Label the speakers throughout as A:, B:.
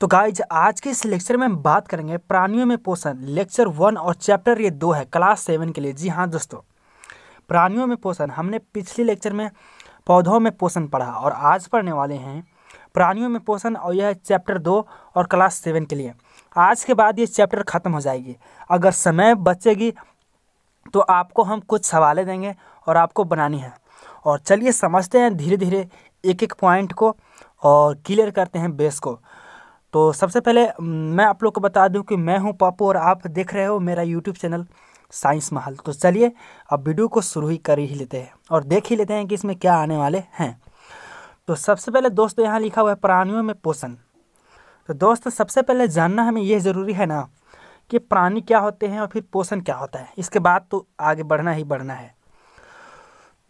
A: तो गाइज आज के इस लेक्चर में हम बात करेंगे प्राणियों में पोषण लेक्चर वन और चैप्टर ये दो है क्लास सेवन के लिए जी हाँ दोस्तों प्राणियों में पोषण हमने पिछले लेक्चर में पौधों में पोषण पढ़ा और आज पढ़ने वाले हैं प्राणियों में पोषण और यह चैप्टर दो और क्लास सेवन के लिए आज के बाद ये चैप्टर ख़त्म हो जाएगी अगर समय बचेगी तो आपको हम कुछ सवालें देंगे और आपको बनानी है और चलिए समझते हैं धीरे धीरे एक एक पॉइंट को और क्लियर करते हैं बेस को तो सबसे पहले मैं आप लोग को बता दूं कि मैं हूं पापू और आप देख रहे हो मेरा यूट्यूब चैनल साइंस महल तो चलिए अब वीडियो को शुरू ही कर ही लेते हैं और देख ही लेते हैं कि इसमें क्या आने वाले हैं तो सबसे पहले दोस्तों यहाँ लिखा हुआ है प्राणियों में पोषण तो दोस्त सबसे पहले जानना हमें यह ज़रूरी है ना कि प्राणी क्या होते हैं और फिर पोषण क्या होता है इसके बाद तो आगे बढ़ना ही बढ़ना है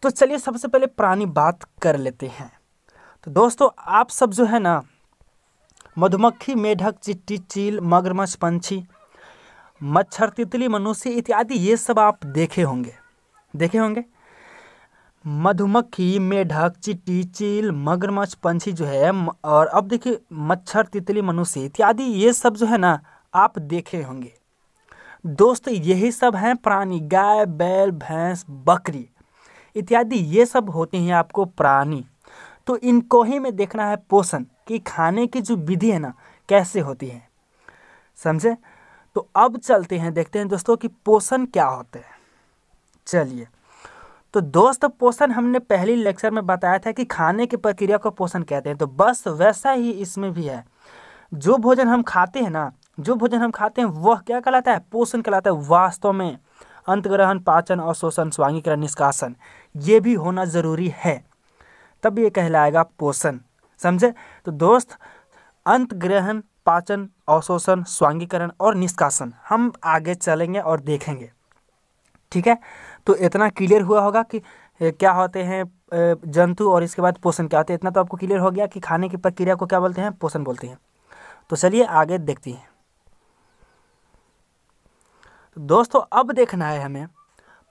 A: तो चलिए सबसे पहले प्राणी बात कर लेते हैं तो दोस्तों आप सब जो है ना मधुमक्खी मेढक चिट्टी चील मगरमच्छ पंछी मच्छर तितली मनुष्य इत्यादि ये सब आप देखे होंगे देखे होंगे मधुमक्खी मेढक चिट्टी चील मगरमच्छ पंछी जो है और अब देखिए मच्छर तितली मनुष्य इत्यादि ये सब जो है ना आप देखे होंगे दोस्त यही सब हैं प्राणी गाय बैल भैंस बकरी इत्यादि ये सब होते हैं आपको प्राणी तो इनको ही में देखना है पोषण कि खाने की जो विधि है ना कैसे होती है समझे तो अब चलते हैं देखते हैं दोस्तों कि पोषण क्या होते हैं चलिए तो दोस्त पोषण हमने पहली लेक्चर में बताया था कि खाने की प्रक्रिया को पोषण कहते हैं तो बस वैसा ही इसमें भी है जो भोजन हम खाते हैं ना जो भोजन हम खाते हैं वह क्या कहलाता है पोषण कहलाता है वास्तव में अंतग्रहण पाचन और शोषण स्वांगीकरण निष्कासन ये भी होना ज़रूरी है तब ये कहलाएगा पोषण समझे तो दोस्त अंत ग्रहण पाचन अवशोषण स्वांगीकरण और निष्कासन हम आगे चलेंगे और देखेंगे ठीक है तो इतना क्लियर हुआ होगा कि क्या होते हैं जंतु और इसके बाद पोषण क्या होते हैं इतना तो आपको क्लियर हो गया कि खाने की प्रक्रिया को क्या बोलते हैं पोषण बोलते हैं तो चलिए आगे देखती हैं दोस्तों अब देखना है हमें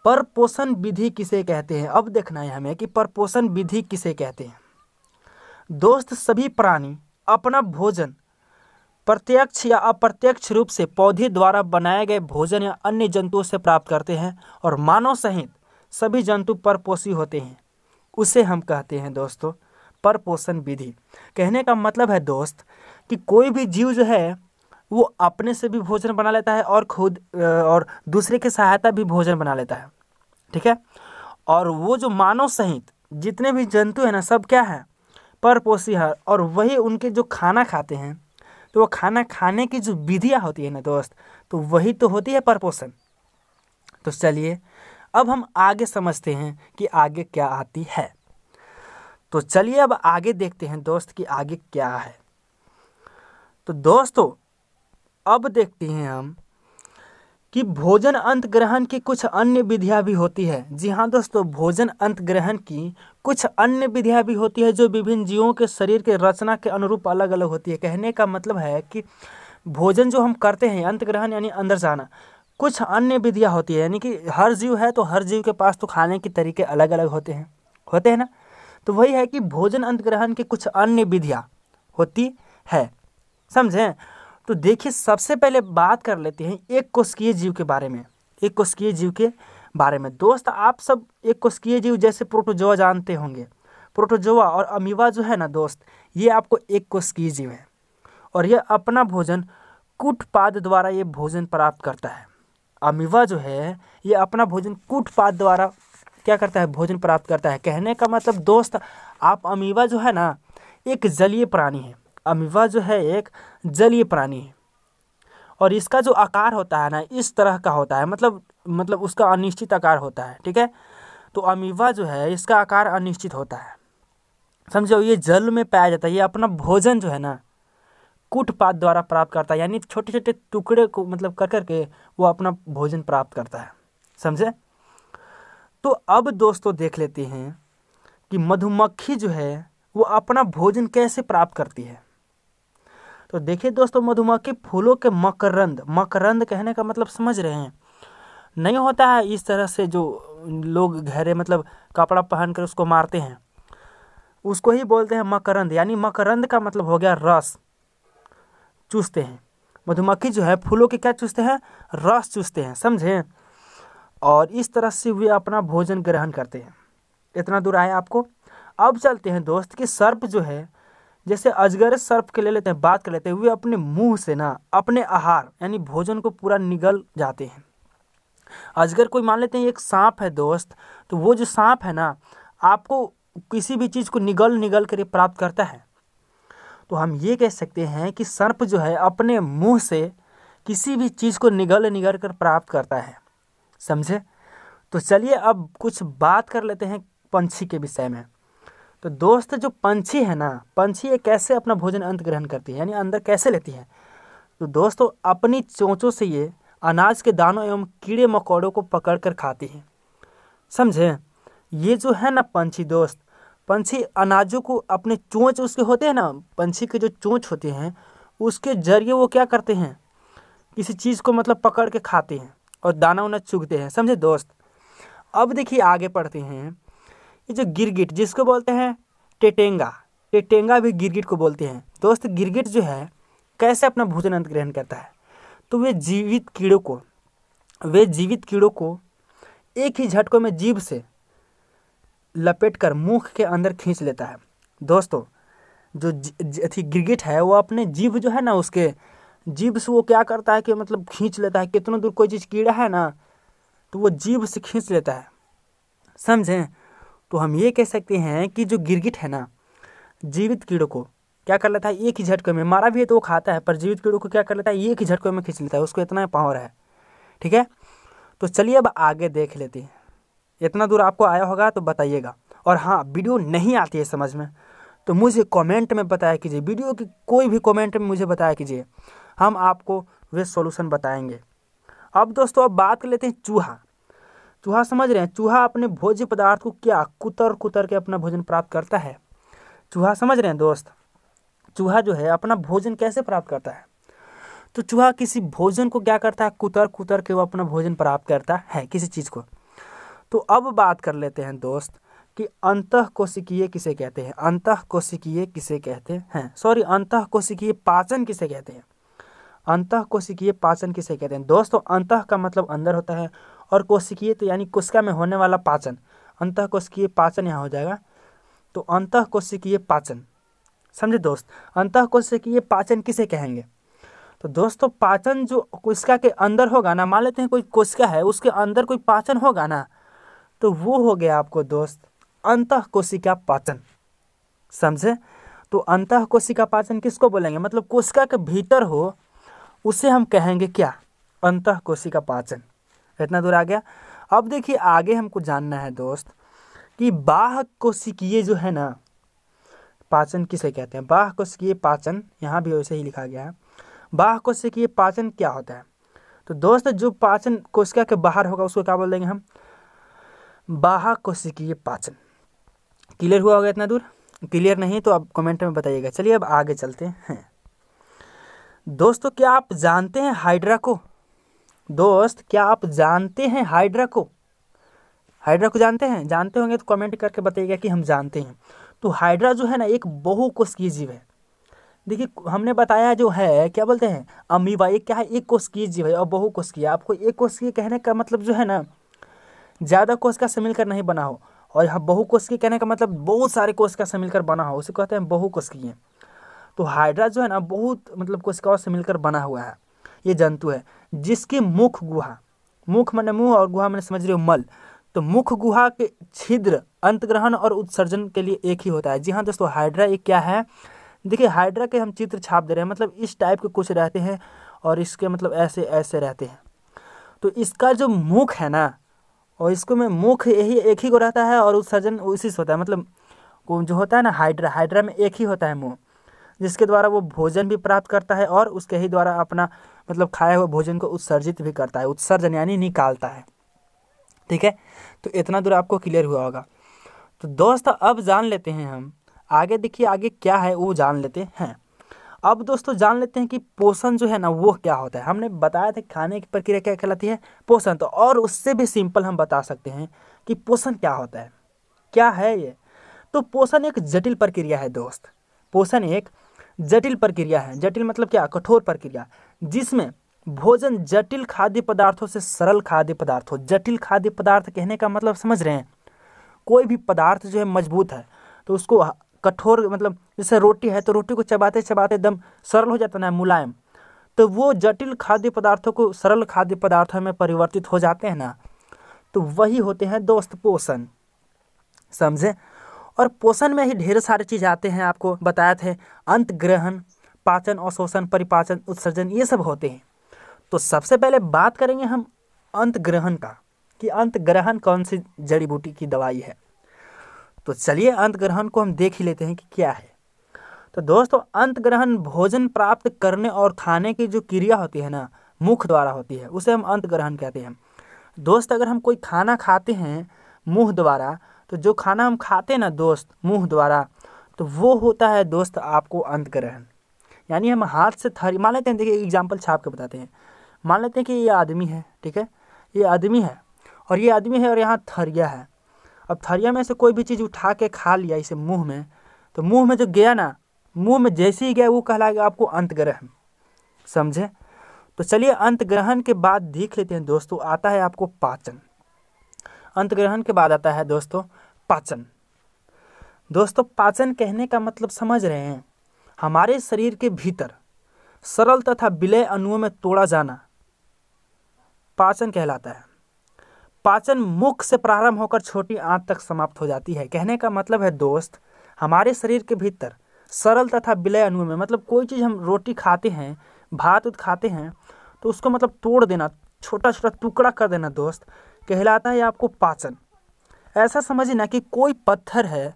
A: परपोषण विधि किसे कहते हैं अब देखना है हमें कि परपोषण विधि किसे कहते हैं दोस्त सभी प्राणी अपना भोजन प्रत्यक्ष या अप्रत्यक्ष रूप से पौधे द्वारा बनाए गए भोजन या अन्य जंतुओं से प्राप्त करते हैं और मानव सहित सभी जंतु परपोषी होते हैं उसे हम कहते हैं दोस्तों परपोषण विधि कहने का मतलब है दोस्त कि कोई भी जीव जो है वो अपने से भी भोजन बना लेता है और खुद और दूसरे की सहायता भी भोजन बना लेता है ठीक है और वो जो मानव सहित जितने भी जंतु हैं ना सब क्या है परपोषीहार और वही उनके जो खाना खाते हैं तो वो खाना खाने की जो विधियाँ होती है ना दोस्त तो वही तो होती है परपोषण तो चलिए अब हम आगे समझते हैं कि आगे क्या आती है तो चलिए अब आगे देखते हैं दोस्त कि आगे क्या है तो दोस्तों अब देखते हैं हम कि भोजन ग्रहण की कुछ अन्य विधियाँ भी होती है जी हाँ दोस्तों भोजन अंत ग्रहण की कुछ अन्य विधियाँ भी होती है जो विभिन्न जीवों के शरीर के रचना के अनुरूप अलग अलग होती है कहने का मतलब है कि भोजन जो हम करते हैं अंत ग्रहण यानी अंदर जाना कुछ अन्य विधियाँ होती है यानी कि हर जीव है तो हर जीव के पास तो खाने के तरीके अलग अलग होते हैं होते हैं ना तो वही है कि भोजन अंत ग्रहण की कुछ अन्य विधियाँ होती है समझें तो देखिए सबसे पहले बात कर लेते हैं एक कोशकीय जीव के बारे में एक कोशकीय जीव के बारे में दोस्त आप सब एक कोशकीय जीव जैसे प्रोटोजोआ जानते होंगे प्रोटोजोआ और अमीवा जो है ना दोस्त ये आपको एक कोशकीय जीव है और यह अपना भोजन कुटपाद द्वारा ये भोजन प्राप्त करता है अमीवा जो है ये अपना भोजन कुटपाद द्वारा क्या करता है भोजन प्राप्त करता है कहने का मतलब दोस्त आप अमीवा जो है ना एक जलीय प्राणी है अमीबा जो है एक जलीय प्राणी है और इसका जो आकार होता है ना इस तरह का होता है मतलब मतलब उसका अनिश्चित आकार होता है ठीक है तो अमीबा जो है इसका आकार अनिश्चित होता है समझो ये जल में पाया जाता है ये अपना भोजन जो है ना कुटपात द्वारा प्राप्त करता है यानी छोटे छोटे टुकड़े को मतलब कर करके वो अपना भोजन प्राप्त करता है समझे तो अब दोस्तों देख लेते हैं कि मधुमक्खी जो है वो अपना भोजन कैसे प्राप्त करती है तो देखिए दोस्तों मधुमक्खी फूलों के मकरंद मकरंद कहने का मतलब समझ रहे हैं नहीं होता है इस तरह से जो लोग घेरे मतलब कपड़ा पहन कर उसको मारते हैं उसको ही बोलते हैं मकरंद यानी मकरंद का मतलब हो गया रस चूसते हैं मधुमक्खी जो है फूलों के क्या चूसते हैं रस चूसते हैं समझे और इस तरह से वे अपना भोजन ग्रहण करते हैं इतना दूर आए आपको अब चलते हैं दोस्त कि सर्प जो है जैसे अजगर सर्फ के ले लेते हैं बात कर लेते हैं वे अपने मुंह से ना अपने आहार यानी भोजन को पूरा निगल जाते हैं अजगर कोई मान लेते हैं एक सांप है दोस्त तो वो जो सांप है ना आपको किसी भी चीज़ को निगल निगल कर प्राप्त करता है तो हम ये कह सकते हैं कि सर्प जो है अपने मुंह से किसी भी चीज़ को निगल निगल कर प्राप्त करता है समझे तो चलिए अब कुछ बात कर लेते हैं पंछी के विषय में तो दोस्त जो पंछी है ना पंछी ये कैसे अपना भोजन अंत ग्रहण करती है यानी अंदर कैसे लेती है तो दोस्तों अपनी चोंचों से ये अनाज के दानों एवं कीड़े मकोड़ों को पकड़ कर खाती है समझे ये जो है ना पंछी दोस्त पंछी अनाजों को अपने चोंच उसके होते हैं ना पंछी के जो चोंच होते हैं उसके जरिए वो क्या करते हैं किसी चीज़ को मतलब पकड़ के खाते हैं और दाना उना चुगते हैं समझे दोस्त अब देखिए आगे पढ़ते हैं ये जो गिरगिट जिसको बोलते हैं टेटेंगा टेटेंगा भी गिरगिट को बोलते हैं दोस्त गिरगिट जो है कैसे अपना भोजन अंत ग्रहण करता है तो वे जीवित कीड़ों को वे जीवित कीड़ों को एक ही झटकों में जीभ से लपेट कर मुख के अंदर खींच लेता है दोस्तों जो अथी गिरगिट है वो अपने जीभ जो है ना उसके जीभ से वो क्या करता है कि मतलब खींच लेता है कितना दूर कोई चीज़ कीड़ा है ना तो वो जीभ से खींच लेता है समझें तो हम ये कह सकते हैं कि जो गिरगिट है ना जीवित कीड़ों को क्या कर लेता है एक ही झटके में मारा भी है तो वो खाता है पर जीवित कीड़ों को क्या कर लेता है एक ही झटके में खींच लेता है उसको इतना पावर है ठीक है तो चलिए अब आगे देख लेते हैं इतना दूर आपको आया होगा तो बताइएगा और हाँ वीडियो नहीं आती है समझ में तो मुझे कमेंट में बताया कीजिए वीडियो की कोई भी कमेंट में मुझे बताया कीजिए हम आपको वे सॉल्यूशन बताएंगे अब दोस्तों अब बात कर लेते हैं चूहा चूहा समझ रहे हैं चूहा अपने भोज्य पदार्थ को क्या कुतर कुतर के अपना भोजन प्राप्त करता है चूहा समझ रहे हैं दोस्त चूहा जो है अपना भोजन कैसे प्राप्त करता है तो चूहा किसी भोजन को क्या करता है कुतर कुतर के वो अपना भोजन प्राप्त करता है किसी चीज़ को तो अब बात कर लेते हैं दोस्त कि अंत कोशिकीय किसे कहते हैं अंत कोशिकीय किसे कहते हैं सॉरी अंत कोशिकीय पाचन किसे कहते हैं अंत कोशिकीय पाचन किसे कहते हैं दोस्तों अंत का मतलब अंदर होता है और कोशिकीय तो यानी कोशिका में होने वाला पाचन अंत कोशिकीय पाचन यहाँ हो जाएगा तो अंत कोशिकीय पाचन समझे दोस्त अंत कोशिकीय पाचन किसे कहेंगे तो दोस्तों पाचन जो कोशिका के अंदर होगा ना मान लेते हैं कोई कोशिका है उसके अंदर कोई पाचन होगा ना तो वो हो गया आपको दोस्त अंत कोशिका पाचन समझे तो अंत कोशिका पाचन किसको बोलेंगे मतलब कोशिका के भीतर हो उसे हम कहेंगे क्या अंत कोशिका पाचन इतना दूर आ गया अब देखिए आगे हमको जानना है दोस्त कि बाह कोशिकीय जो है ना पाचन किसे कहते हैं बाह कोशिकीय पाचन यहाँ भी वैसे ही लिखा गया है बाह कोशिकीय पाचन क्या होता है तो दोस्त जो पाचन कोशिका के बाहर होगा उसको क्या बोल देंगे हम बाह कोशिकीय पाचन क्लियर हुआ होगा इतना दूर क्लियर नहीं तो आप कमेंट में बताइएगा चलिए अब आगे चलते हैं दोस्तों क्या आप जानते हैं हाइड्रा को दोस्त क्या आप जानते हैं हाइड्रा को हाइड्रा को जानते हैं जानते होंगे तो कमेंट करके बताइएगा कि हम जानते हैं तो हाइड्रा जो है ना एक बहुकोशिकीय जीव है देखिए हमने बताया जो है क्या बोलते हैं अमीबा एक क्या है एक कोशकीय जीव है और बहुकोशिकीय आपको एक कोशकीय कहने का मतलब जो है ना ज़्यादा कोश का से मिलकर नहीं बना हो और यहाँ बहुकोशिकीय कहने का मतलब बहुत सारे कोश का से मिलकर बना हो उसे कहते हैं बहुकोशिकीय तो हाइड्रा जो है ना बहुत मतलब कोशिकाओं से मिलकर बना हुआ है ये जंतु है जिसके मुख गुहा मुख मन मुंह और गुहा मैंने समझ रहे हो मल तो मुख गुहा के छिद्र अंतग्रहण और उत्सर्जन के लिए एक ही होता है जी हाँ दोस्तों हाइड्रा ये क्या है देखिए हाइड्रा के हम चित्र छाप दे रहे हैं मतलब इस टाइप के कुछ रहते हैं और इसके मतलब ऐसे ऐसे रहते हैं तो इसका जो मुख है ना और इसको में मुख यही एक ही को रहता है और उत्सर्जन उसी से होता है मतलब जो होता है ना हाइड्रा हाइड्रा में एक ही होता है मुँह जिसके द्वारा वो भोजन भी प्राप्त करता है और उसके ही द्वारा अपना मतलब खाए हुए भोजन को उत्सर्जित भी करता है उत्सर्जन यानी निकालता है ठीक है तो इतना दूर आपको क्लियर हुआ होगा तो दोस्त अब जान लेते हैं हम आगे देखिए आगे क्या है वो जान लेते हैं अब दोस्तों जान लेते हैं कि पोषण जो है ना वो क्या होता है हमने बताया था खाने की प्रक्रिया क्या कहलाती है पोषण तो और उससे भी सिंपल हम बता सकते हैं कि पोषण क्या होता है क्या है ये तो पोषण एक जटिल प्रक्रिया है दोस्त पोषण एक जटिल प्रक्रिया है जटिल मतलब क्या कठोर प्रक्रिया जिसमें भोजन जटिल खाद्य पदार्थों से सरल खाद्य पदार्थ हो जटिल खाद्य पदार्थ कहने का मतलब समझ रहे हैं कोई भी पदार्थ जो है मजबूत है तो उसको कठोर मतलब जैसे रोटी है तो रोटी को चबाते चबाते एकदम सरल हो जाता है मुलायम तो वो जटिल खाद्य पदार्थों को सरल खाद्य पदार्थों में परिवर्तित हो जाते हैं ना तो वही होते हैं दोस्त पोषण समझे और पोषण में ही ढेर सारे चीज़ आते हैं आपको बताया थे अंत ग्रहण पाचन अवशोषण परिपाचन उत्सर्जन ये सब होते हैं तो सबसे पहले बात करेंगे हम अंत ग्रहण का कि अंत ग्रहण कौन सी जड़ी बूटी की दवाई है तो चलिए अंत ग्रहण को हम देख ही लेते हैं कि क्या है तो दोस्तों अंत ग्रहण भोजन प्राप्त करने और खाने की जो क्रिया होती है ना मुख द्वारा होती है उसे हम अंत ग्रहण कहते हैं दोस्त अगर हम कोई खाना खाते हैं मुंह द्वारा तो जो खाना हम खाते हैं ना दोस्त मुंह द्वारा तो वो होता है दोस्त आपको अंत ग्रहण यानी हम हाथ से थरी मान लेते हैं देखिए एग्जाम्पल छाप के बताते हैं मान लेते हैं कि ये आदमी है ठीक है ये आदमी है और ये आदमी है और यहाँ थरिया है अब थरिया में से कोई भी चीज़ उठा के खा लिया इसे मुंह में तो मुंह में जो गया ना मुंह में जैसे ही गया वो कहलाएगा आपको अंतग्रहण समझे तो चलिए अंतग्रहण के बाद देख लेते हैं दोस्तों आता है आपको पाचन अंतग्रहण के बाद आता है दोस्तों पाचन दोस्तों पाचन कहने का मतलब समझ रहे हैं हमारे शरीर के भीतर सरल तथा विलय अणुओं में तोड़ा जाना पाचन कहलाता है पाचन मुख से प्रारंभ होकर छोटी आंत तक समाप्त हो जाती है कहने का मतलब है दोस्त हमारे शरीर के भीतर सरल तथा विलय अणुओं में मतलब कोई चीज़ हम रोटी खाते हैं भात उत खाते हैं तो उसको मतलब तोड़ देना छोटा छोटा टुकड़ा कर देना दोस्त कहलाता है आपको पाचन ऐसा समझिए ना कि कोई पत्थर है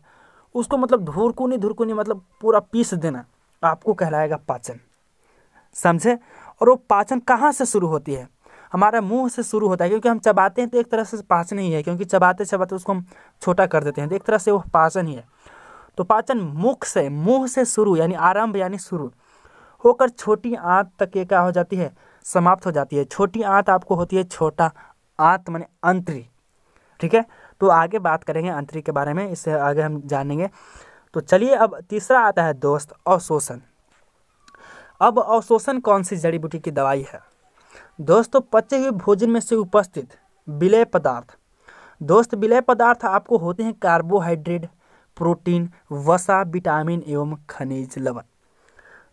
A: उसको मतलब धुरकुनी धुरकुनी मतलब पूरा पीस देना आपको कहलाएगा पाचन समझे और वो पाचन कहाँ से शुरू होती है हमारा मुंह से शुरू होता है क्योंकि हम चबाते हैं तो एक तरह से पाचन ही है क्योंकि चबाते चबाते उसको हम छोटा कर देते हैं तो एक तरह से वो पाचन ही है तो पाचन मुख से मुंह से शुरू यानी आरंभ यानी शुरू होकर छोटी आंत तक ये क्या हो जाती है समाप्त हो जाती है छोटी आंत आपको होती है छोटा आंत मानी अंतरी ठीक है तो आगे बात करेंगे अंतरिक्ष के बारे में इससे आगे हम जानेंगे तो चलिए अब तीसरा आता है दोस्त अवशोषण अब अवशोषण कौन सी जड़ी बूटी की दवाई है दोस्तों पचे हुए भोजन में से उपस्थित विलय पदार्थ दोस्त विलय पदार्थ आपको होते हैं कार्बोहाइड्रेट प्रोटीन वसा विटामिन एवं खनिज लवण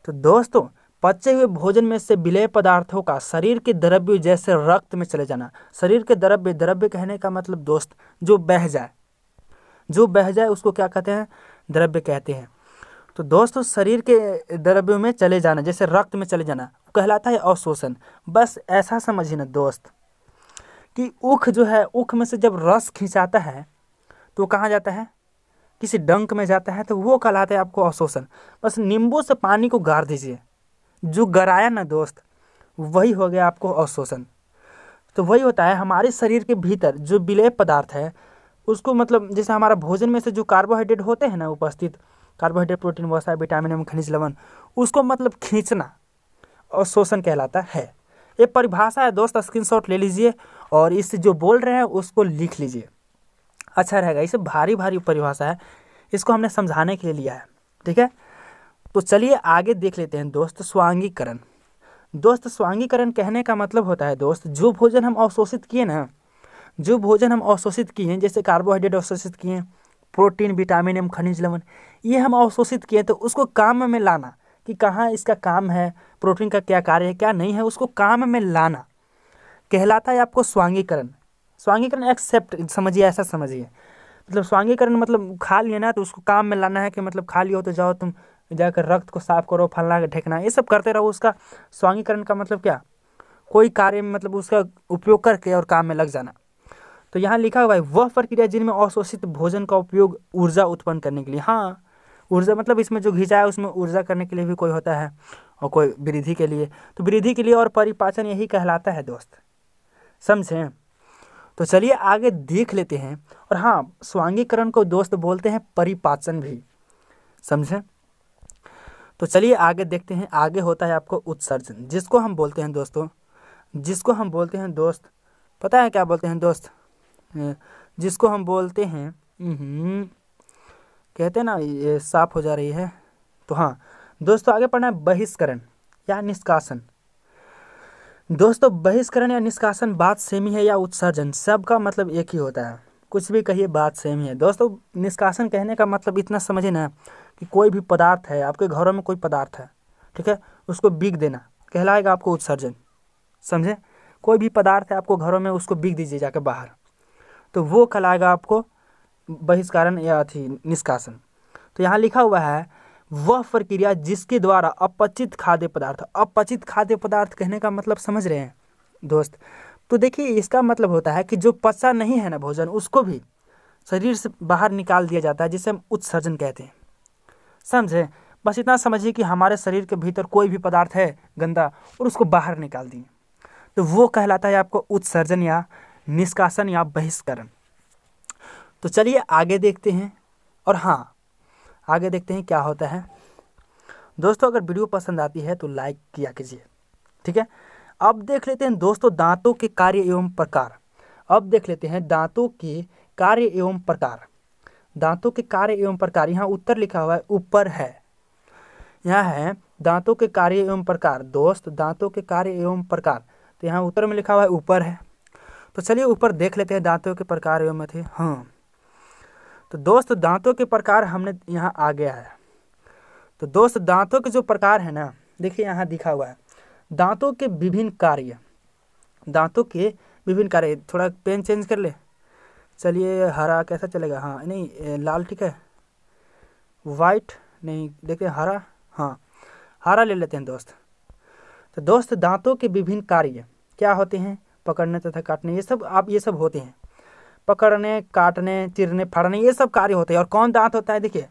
A: तो दोस्तों पचे हुए भोजन में से विलय पदार्थों का शरीर के द्रव्य जैसे रक्त में चले जाना शरीर के द्रव्य द्रव्य कहने का मतलब दोस्त जो बह जाए जो बह जाए उसको क्या कहते हैं द्रव्य कहते हैं तो दोस्तों शरीर के द्रव्यों में चले जाना जैसे रक्त में चले जाना कहलाता है अवशोषण बस ऐसा समझिए ना दोस्त कि उख जो है उख में से जब रस खिंचाता है तो कहाँ जाता है किसी डंक में जाता है तो वो कहलाता है आपको अवशोषण बस नींबू से पानी को गार दीजिए जो गराया ना दोस्त वही हो गया आपको अवशोषण तो वही होता है हमारे शरीर के भीतर जो विलय पदार्थ है उसको मतलब जैसे हमारा भोजन में से जो कार्बोहाइड्रेट होते हैं ना उपस्थित कार्बोहाइड्रेट प्रोटीन वसा विटामिन एवं खनिज लवण उसको मतलब खींचना और शोषण कहलाता है ये परिभाषा है दोस्त स्क्रीनशॉट ले लीजिए और इससे जो बोल रहे हैं उसको लिख लीजिए अच्छा रहेगा इसे भारी भारी परिभाषा है इसको हमने समझाने के लिए लिया है ठीक है तो चलिए आगे देख लेते हैं दोस्त स्वांगीकरण दोस्त स्वांगीकरण कहने का मतलब होता है दोस्त जो भोजन हम अवशोषित किए ना जो भोजन हम अवशोषित किए हैं जैसे कार्बोहाइड्रेट अवशोषित किए हैं प्रोटीन विटामिन एवं खनिज लवण ये हम अवशोषित किए तो उसको काम में लाना कि कहाँ इसका काम है प्रोटीन का क्या कार्य है क्या नहीं है उसको काम में लाना कहलाता है आपको स्वांगीकरण स्वांगीकरण एक्सेप्ट समझिए ऐसा समझिए मतलब स्वांगीकरण मतलब खा लिए ना तो उसको काम में लाना है कि मतलब खा हो तो जाओ तुम जाकर रक्त को साफ करो फलना ढेकना ये सब करते रहो उसका स्वांगीकरण का मतलब क्या कोई कार्य में मतलब उसका उपयोग करके और काम में लग जाना तो यहाँ लिखा हुआ है वह प्रक्रिया जिनमें अवशोषित भोजन का उपयोग ऊर्जा उत्पन्न करने के लिए हाँ ऊर्जा मतलब इसमें जो घिंचा है उसमें ऊर्जा करने के लिए भी कोई होता है और कोई वृद्धि के लिए तो वृद्धि के लिए और परिपाचन यही कहलाता है दोस्त समझें तो चलिए आगे देख लेते हैं और हाँ स्वांगीकरण को दोस्त बोलते हैं परिपाचन भी समझें तो चलिए आगे देखते हैं आगे होता है आपको उत्सर्जन जिसको हम बोलते हैं दोस्तों जिसको हम बोलते हैं दोस्त पता है क्या बोलते हैं दोस्त जिसको हम बोलते हैं हम्म, कहते हैं ना ये साफ हो जा रही है तो हाँ दोस्तों आगे पढ़ना है बहिष्करण या निष्कासन दोस्तों बहिष्करण या निष्कासन बात सेम ही है या उत्सर्जन सबका मतलब एक ही होता है कुछ भी कहिए बात सेम ही है दोस्तों निष्कासन कहने का मतलब इतना समझे ना कि कोई भी पदार्थ है आपके घरों में कोई पदार्थ है ठीक है उसको बिक देना कहलाएगा आपको उत्सर्जन समझे कोई भी पदार्थ है आपको घरों में उसको बिक दीजिए जाके बाहर तो वो कहलाएगा आपको बहिष्कारण या अथी निष्कासन तो यहाँ लिखा हुआ है वह प्रक्रिया जिसके द्वारा अपचित खाद्य पदार्थ अपचित खाद्य पदार्थ कहने का मतलब समझ रहे हैं दोस्त तो देखिए इसका मतलब होता है कि जो पचा नहीं है ना भोजन उसको भी शरीर से बाहर निकाल दिया जाता है जिसे हम उत्सर्जन कहते हैं समझे बस इतना समझिए कि हमारे शरीर के भीतर कोई भी पदार्थ है गंदा और उसको बाहर निकाल दिए तो वो कहलाता है आपको उत्सर्जन या निष्कासन या बहिष्करण तो चलिए आगे देखते हैं और हाँ आगे देखते हैं क्या होता है दोस्तों अगर वीडियो पसंद आती है तो लाइक किया कीजिए ठीक है अब देख लेते हैं दोस्तों दांतों के कार्य एवं प्रकार अब देख लेते हैं दांतों के कार्य एवं प्रकार दांतों के कार्य एवं प्रकार यहाँ उत्तर लिखा हुआ है ऊपर है यहाँ है दांतों के कार्य एवं प्रकार दोस्त दांतों के कार्य एवं प्रकार तो यहाँ उत्तर में लिखा हुआ है ऊपर है तो चलिए ऊपर देख लेते हैं दांतों के प्रकार एवं थे हाँ तो दोस्त दांतों के प्रकार हमने यहाँ आ गया है तो दोस्त दांतों के जो प्रकार है ना देखिए यहाँ दिखा हुआ है दांतों के विभिन्न कार्य दांतों के विभिन्न कार्य थोड़ा पेन चेंज कर ले चलिए हरा कैसा चलेगा हाँ नहीं लाल ठीक है वाइट नहीं देखते हरा हाँ हरा ले लेते हैं दोस्त तो दोस्त दांतों के विभिन्न कार्य क्या होते हैं पकड़ने तथा काटने ये सब आप ये सब होते हैं पकड़ने काटने चिरने फाड़ने ये सब कार्य होते हैं और कौन दांत होता है देखिए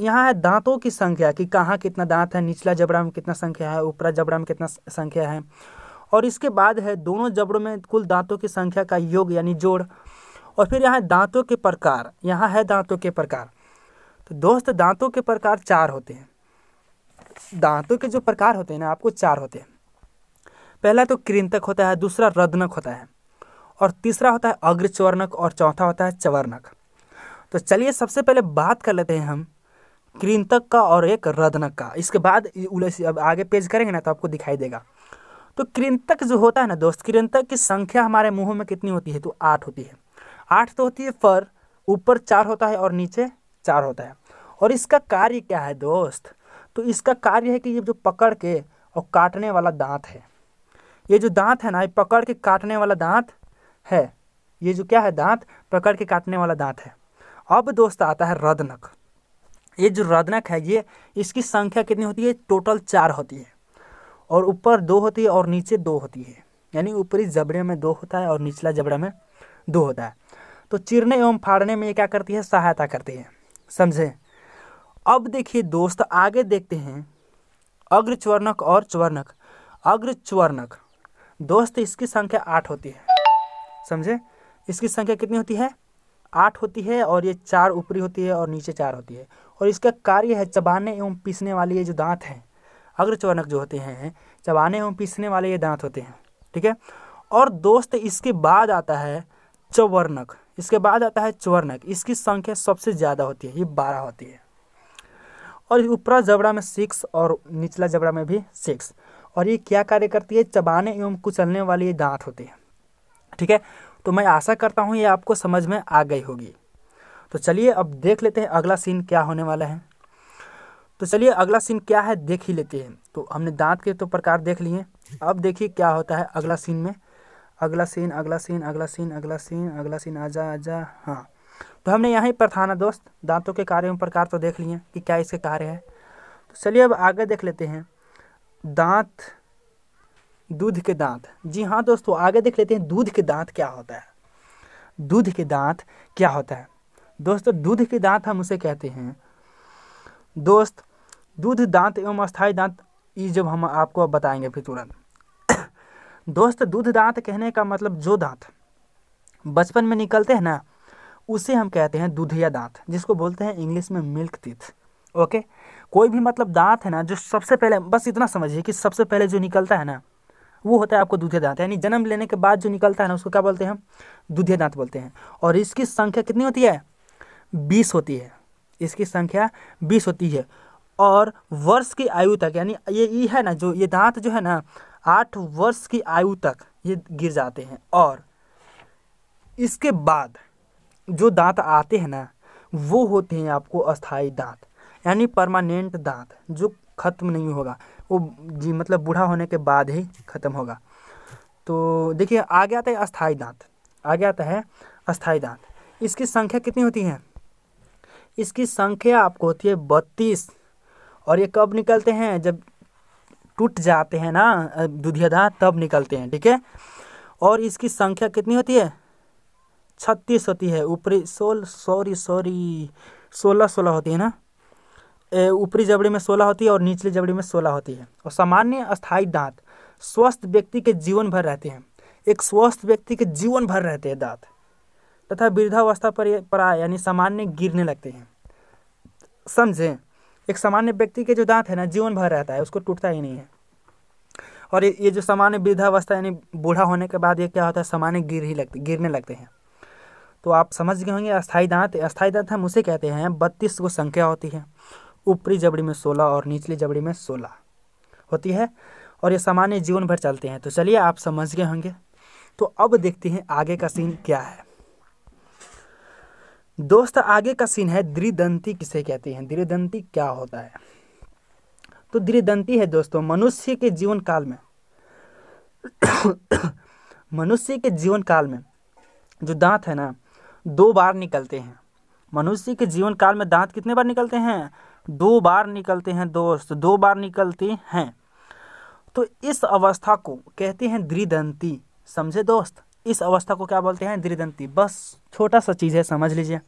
A: यहाँ है दांतों की संख्या कि कहाँ कितना दांत है निचला जबड़ा में कितना संख्या है ऊपरा जबड़ा में कितना संख्या है और इसके बाद है दोनों जबड़ों में कुल दांतों की संख्या का योग यानी जोड़ और फिर यहाँ दांतों के प्रकार यहाँ है दांतों के प्रकार तो दोस्त दांतों के प्रकार चार होते हैं दांतों के जो प्रकार होते हैं ना आपको चार होते हैं पहला तो कृंतक होता है दूसरा रदनक होता है और तीसरा होता है अग्रचवर्णक और चौथा होता है चवर्णक तो चलिए सबसे पहले बात कर लेते हैं हम कृंतक का और एक रदनक का इसके बाद उलस अब आगे पेज करेंगे ना तो आपको दिखाई देगा तो कृंतक जो होता है ना दोस्त कृंतक की संख्या हमारे मुंह में कितनी होती है तो आठ होती है आठ तो होती है फर ऊपर चार होता है और नीचे चार होता है और इसका कार्य क्या है दोस्त तो इसका कार्य है कि ये जो पकड़ के और काटने वाला दांत है ये जो दांत है ना ये पकड़ के काटने वाला दांत है ये जो क्या है दांत पकड़ के काटने वाला दांत है अब दोस्त आता है रदनक ये जो रदनक है ये इसकी संख्या कितनी होती है टोटल चार होती है और ऊपर दो होती है और नीचे दो होती है यानी ऊपरी जबड़े में दो होता है और निचला जबड़ा में दो होता है तो चिरने एवं फाड़ने में ये क्या करती है सहायता करती है समझे अब देखिए दोस्त आगे देखते हैं अग्रचवर्णक और चवर्णक अग्रचवर्णक दोस्त इसकी संख्या आठ होती है समझे इसकी संख्या कितनी होती है आठ होती है और ये चार ऊपरी होती है और नीचे चार होती है और इसका कार्य है चबाने एवं पीसने वाले ये जो दांत हैं अग्रचवर्णक जो होते हैं चबाने एवं पीसने वाले ये दांत होते हैं ठीक है और दोस्त इसके बाद आता है चवर्णक इसके बाद आता है चवर्णक इसकी संख्या सबसे ज़्यादा होती है ये बारह होती है और ऊपरा जबड़ा में सिक्स और निचला जबड़ा में भी सिक्स और ये क्या कार्य करती है चबाने एवं कुचलने वाली दांत होती है ठीक है तो मैं आशा करता हूँ ये आपको समझ में आ गई होगी तो चलिए अब देख लेते हैं अगला सीन क्या होने वाला है तो चलिए अगला सीन क्या है देख ही लेते हैं तो हमने दांत के तो प्रकार देख लिए अब देखिए क्या होता है अगला सीन में अगला सीन अगला सीन अगला सीन अगला सीन अगला सीन आजा आजा हाँ तो हमने यहीं पर था ना दोस्त दांतों के कार्य एवं प्रकार तो देख लिए कि क्या इसके कार्य है तो चलिए अब आगे देख लेते हैं दांत दूध के दांत जी हाँ दोस्तों आगे देख लेते हैं दूध के दांत क्या होता है दूध के दांत क्या होता है दोस्तों दूध के दांत हम उसे कहते हैं दोस्त दूध दांत एवं अस्थायी दांत ये जब हम आपको अब बताएंगे फिर तुरंत दोस्त दूध दांत कहने का मतलब जो दांत बचपन में निकलते हैं ना उसे हम कहते हैं दूधिया दांत जिसको बोलते हैं इंग्लिश में मिल्क टीथ ओके कोई भी मतलब दांत है ना जो सबसे पहले बस इतना समझिए कि सबसे पहले जो निकलता है ना वो होता है आपको दूधे दांत यानी जन्म लेने के बाद जो निकलता है ना उसको क्या बोलते हैं हम दूधे दांत बोलते हैं और इसकी संख्या कितनी होती है बीस होती है इसकी संख्या बीस होती है और वर्ष की आयु तक यानी ये ये है ना जो ये दांत जो है ना आठ वर्ष की आयु तक ये गिर जाते हैं और इसके बाद जो दांत आते हैं ना वो होते हैं आपको अस्थाई दांत यानी परमानेंट दांत जो ख़त्म नहीं होगा वो जी मतलब बूढ़ा होने के बाद ही ख़त्म होगा तो देखिए आगे आता है अस्थाई दांत आगे आता है अस्थाई दांत इसकी संख्या कितनी होती है इसकी संख्या आपको होती है बत्तीस और ये कब निकलते हैं जब टूट जाते हैं ना दांत तब निकलते हैं ठीक है और इसकी संख्या कितनी होती है छत्तीस होती है ऊपरी सोल सॉरी सॉरी सोलह सोलह होती है ना ऊपरी जबड़ी में सोलह होती है और निचले जबड़ी में सोलह होती है और सामान्य अस्थायी दांत स्वस्थ व्यक्ति के जीवन भर रहते हैं एक स्वस्थ व्यक्ति के जीवन भर रहते हैं दांत तथा वृद्धावस्था पर परा यानी सामान्य गिरने लगते हैं समझें एक सामान्य व्यक्ति के जो दांत है ना जीवन भर रहता है उसको टूटता ही नहीं है और ये जो सामान्य वृद्धावस्था यानी बूढ़ा होने के बाद ये क्या होता है सामान्य गिर ही लगते गिरने लगते हैं तो आप समझ गए होंगे अस्थाई दांत अस्थाई दांत हम उसे कहते हैं बत्तीस को संख्या होती है ऊपरी जबड़ी में सोलह और निचली जबड़ी में सोलह होती है और ये सामान्य जीवन भर चलते हैं तो चलिए आप समझ गए होंगे तो अब देखते हैं आगे का सीन क्या है दोस्त आगे का सीन है द्रिदंती किसे कहती है द्रिदंती क्या होता है तो द्रिदंती है दोस्तों मनुष्य के जीवन काल में मनुष्य के जीवन काल में जो दांत है ना दो बार निकलते हैं मनुष्य के जीवन काल में दांत कितने बार निकलते हैं दो बार निकलते हैं दोस्त दो बार निकलते हैं तो इस अवस्था को कहते हैं द्रिदंती समझे दोस्त इस अवस्था को क्या बोलते हैं दृदंती बस छोटा सा चीज़ है समझ लीजिए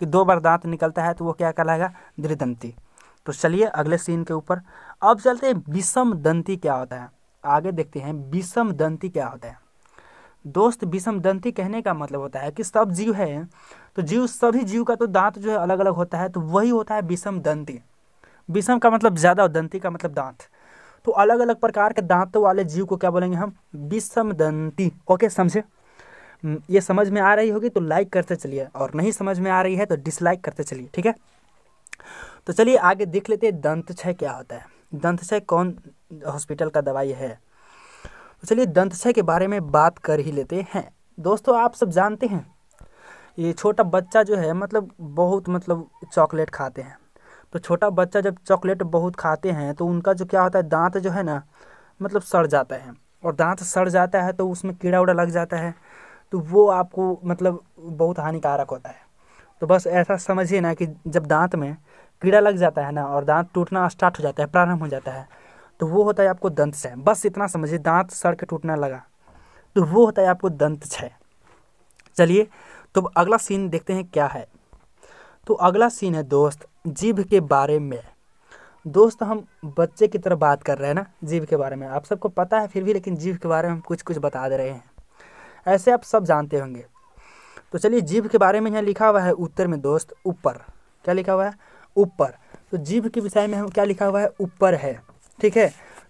A: कि दो बार दांत निकलता है तो वो क्या कहलाएगा दृदंती तो चलिए अगले सीन के ऊपर अब चलते हैं विषम दंती क्या होता है आगे देखते हैं विषम दंती क्या होता है दोस्त विषम दंती कहने का मतलब होता है कि सब जीव है तो जीव सभी जीव का तो दांत जो है अलग अलग होता है तो वही होता है विषम दंती विषम का मतलब ज़्यादा दंती का मतलब दांत तो अलग अलग प्रकार के दांतों वाले जीव को क्या बोलेंगे हम विषमदंती ओके समझे हम्म, ये समझ में आ रही होगी तो लाइक करते चलिए और नहीं समझ में आ रही है तो डिसलाइक करते चलिए ठीक है तो चलिए आगे देख लेते हैं दंत छय क्या होता है दंत छय कौन हॉस्पिटल का दवाई है तो चलिए दंत छय के बारे में बात कर ही लेते हैं दोस्तों आप सब जानते हैं ये छोटा बच्चा जो है मतलब बहुत मतलब चॉकलेट खाते हैं तो छोटा बच्चा जब चॉकलेट बहुत खाते हैं तो उनका जो क्या होता है दांत जो है ना मतलब सड़ जाता है और दांत सड़ जाता है तो उसमें कीड़ा उड़ा लग जाता है तो वो आपको मतलब बहुत हानिकारक होता है तो बस ऐसा समझिए ना कि जब दांत में कीड़ा लग जाता है ना और दांत टूटना स्टार्ट हो जाता है प्रारंभ हो जाता है तो वो होता है आपको दंत छय बस इतना समझिए दांत सड़ के टूटना लगा तो वो होता है आपको दंत छय चलिए तो अगला सीन देखते हैं क्या है तो अगला सीन है दोस्त जीभ के बारे में दोस्त हम बच्चे की तरह बात कर रहे हैं ना जीव के बारे में आप सबको पता है फिर भी लेकिन जीव के बारे में हम कुछ कुछ बता दे रहे हैं ऐसे आप सब जानते होंगे तो चलिए जीव के बारे में यहाँ लिखा हुआ है उत्तर में दोस्त ऊपर क्या लिखा हुआ है ऊपर तो जीव के विषय में हम क्या लिखा हुआ है ऊपर है ठीक है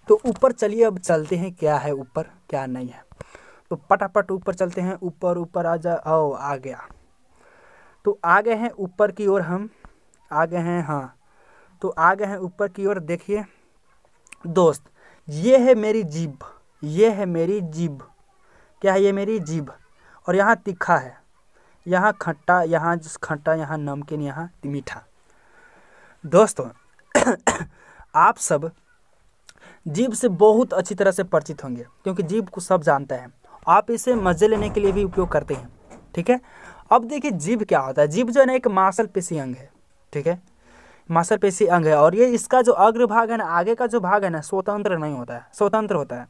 A: तो ऊपर चलिए अब चलते हैं क्या है ऊपर क्या नहीं है तो पटापट ऊपर चलते हैं ऊपर ऊपर आ जा आ गया तो आ गए हैं ऊपर की ओर हम आ गए हैं हाँ तो आ गए हैं ऊपर की ओर देखिए दोस्त ये है मेरी जीभ ये है मेरी जीभ क्या है ये मेरी जीभ और यहाँ तीखा है यहाँ खट्टा यहाँ खट्टा यहाँ नमकीन यहाँ मीठा दोस्तों आप सब जीभ से बहुत अच्छी तरह से परिचित होंगे क्योंकि जीभ को सब जानते हैं आप इसे मज़े लेने के लिए भी उपयोग करते हैं ठीक है अब देखिए जीभ क्या होता है जीभ जो है ना एक मांसल पेशी अंग है ठीक है मांसल पेशी अंग है और ये इसका जो अग्र भाग है ना आगे का जो भाग है ना स्वतंत्र नहीं होता है स्वतंत्र होता है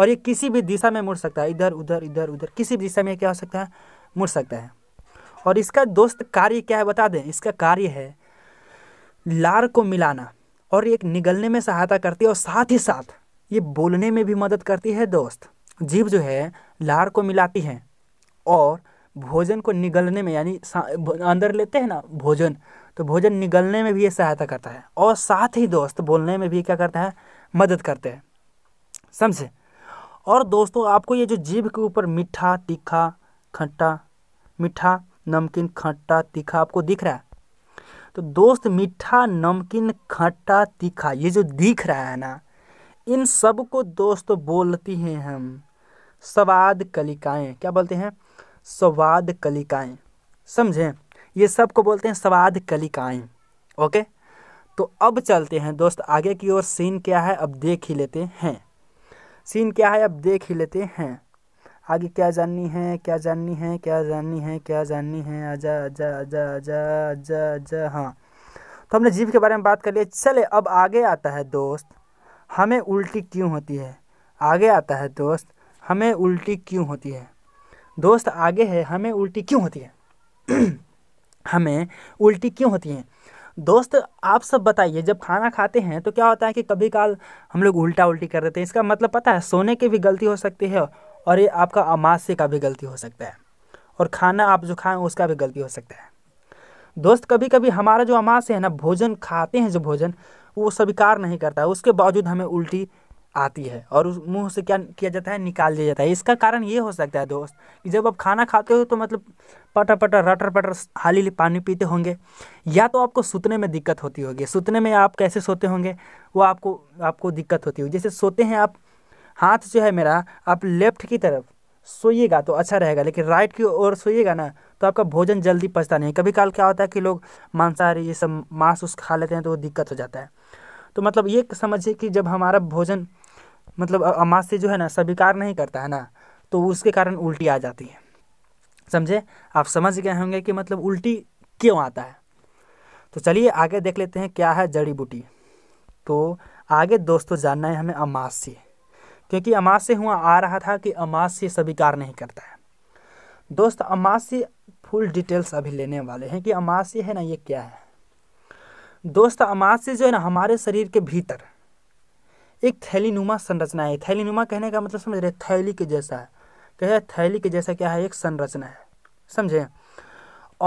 A: और ये किसी भी दिशा में मुड़ सकता है इधर उधर इधर उधर किसी भी दिशा में क्या हो सकता है मुड़ सकता है और इसका दोस्त कार्य क्या है बता दें इसका कार्य है लार को मिलाना और एक निगलने में सहायता करती है और साथ ही साथ ये बोलने में भी मदद करती है दोस्त जीव जो है लार को मिलाती है और भोजन को निगलने में यानी अंदर लेते हैं ना भोजन तो भोजन निगलने में भी ये सहायता करता है और साथ ही दोस्त बोलने में भी क्या करता है मदद करते हैं समझे और दोस्तों आपको ये जो जीभ के ऊपर मीठा तीखा खट्टा मीठा नमकीन खट्टा तीखा आपको दिख रहा है तो दोस्त मीठा नमकीन खट्टा तीखा ये जो दिख रहा है ना इन सब को दोस्त बोलती हैं हम स्वाद कलिकाएँ क्या बोलते हैं स्वाद कलिकाएं समझें ये सब को बोलते हैं स्वाद कलिकाएं ओके तो अब चलते हैं दोस्त आगे की ओर सीन क्या है अब देख ही लेते हैं सीन क्या है अब देख ही लेते हैं आगे क्या जाननी है क्या जाननी है क्या जाननी है क्या जाननी है आजा आजा आजा आजा आजा आजा हाँ तो हमने जीव के बारे में बात कर लिया चले अब आगे आता है दोस्त हमें उल्टी क्यों होती है आगे आता है दोस्त हमें उल्टी क्यों होती है दोस्त आगे है हमें उल्टी क्यों होती है हमें उल्टी क्यों होती है दोस्त आप सब बताइए जब खाना खाते हैं तो क्या होता है कि कभी काल हम लोग उल्टा उल्टी कर देते हैं इसका मतलब पता है सोने की भी गलती हो सकती है और ये आपका अमाश्य का भी गलती हो सकता है और खाना आप जो खाएं उसका भी गलती हो सकता है दोस्त कभी कभी हमारा जो अमाश्य है ना भोजन खाते हैं जो भोजन वो स्वीकार नहीं करता उसके बावजूद हमें उल्टी आती है और उस मुँह से क्या किया जाता है निकाल दिया जाता है इसका कारण ये हो सकता है दोस्त कि जब आप खाना खाते हो तो मतलब पटर पटर रटर पटर हाली पानी पीते होंगे या तो आपको सुतने में दिक्कत होती होगी सुतने में आप कैसे सोते होंगे वो आपको आपको दिक्कत होती होगी जैसे सोते हैं आप हाथ जो है मेरा आप लेफ्ट की तरफ सोइएगा तो अच्छा रहेगा लेकिन राइट की ओर सोइएगा ना तो आपका भोजन जल्दी पचता नहीं कभी काल क्या होता है कि लोग मांसाहारी ये सब मांस उस खा लेते हैं तो वो दिक्कत हो जाता है तो मतलब ये समझिए कि जब हमारा भोजन मतलब से जो है ना स्वीकार नहीं करता है ना तो उसके कारण उल्टी आ जाती है समझे आप समझ गए होंगे कि मतलब उल्टी क्यों आता है तो चलिए आगे देख लेते हैं क्या है जड़ी बूटी तो आगे दोस्तों जानना है हमें से क्योंकि से हुआ आ रहा था कि से स्वीकार नहीं करता है दोस्त से फुल डिटेल्स अभी लेने वाले हैं कि से है ना ये क्या है दोस्त से जो है ना हमारे शरीर के भीतर एक थैलीनुमा संरचना है थैलीनुमा कहने का मतलब समझ रहे थैली के जैसा है कहे थैली के जैसा क्या है एक संरचना है समझे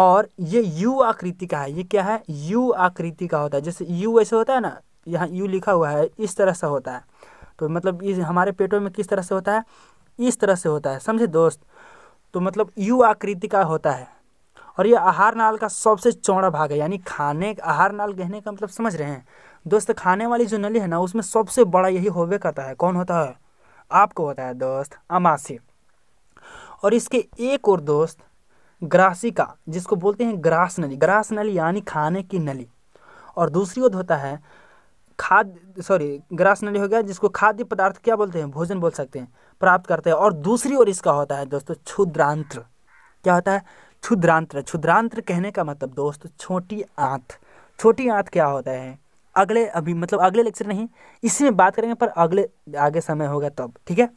A: और ये यू आकृति का है ये क्या है यू आकृति का होता है जैसे यू ऐसे होता है ना यहाँ यू लिखा हुआ है इस तरह से होता है तो मतलब इस हमारे पेटों में किस तरह से होता है इस तरह से होता है समझे दोस्त तो मतलब यू आकृति का होता है और ये आहार नाल का सबसे चौड़ा भाग है यानी खाने आहार नाल कहने का मतलब समझ रहे हैं दोस्त खाने वाली जो नली है ना उसमें सबसे बड़ा यही होवे करता है कौन होता है आपको होता है दोस्त अमासी और इसके एक और दोस्त ग्रासिका जिसको बोलते हैं ग्रास नली ग्रास नली यानी खाने की नली और दूसरी ओर होता है खाद्य सॉरी ग्रास नली हो गया जिसको खाद्य पदार्थ क्या बोलते हैं भोजन बोल सकते हैं प्राप्त करते हैं और दूसरी ओर इसका होता है दोस्तों क्षुद्रांत्र क्या होता है क्षुद्रांत्र क्षुद्रांत्र कहने का मतलब दोस्त छोटी आँत छोटी आँत क्या होता है अगले अभी मतलब अगले लेक्चर नहीं इसी में बात करेंगे पर अगले आगे समय होगा तब ठीक है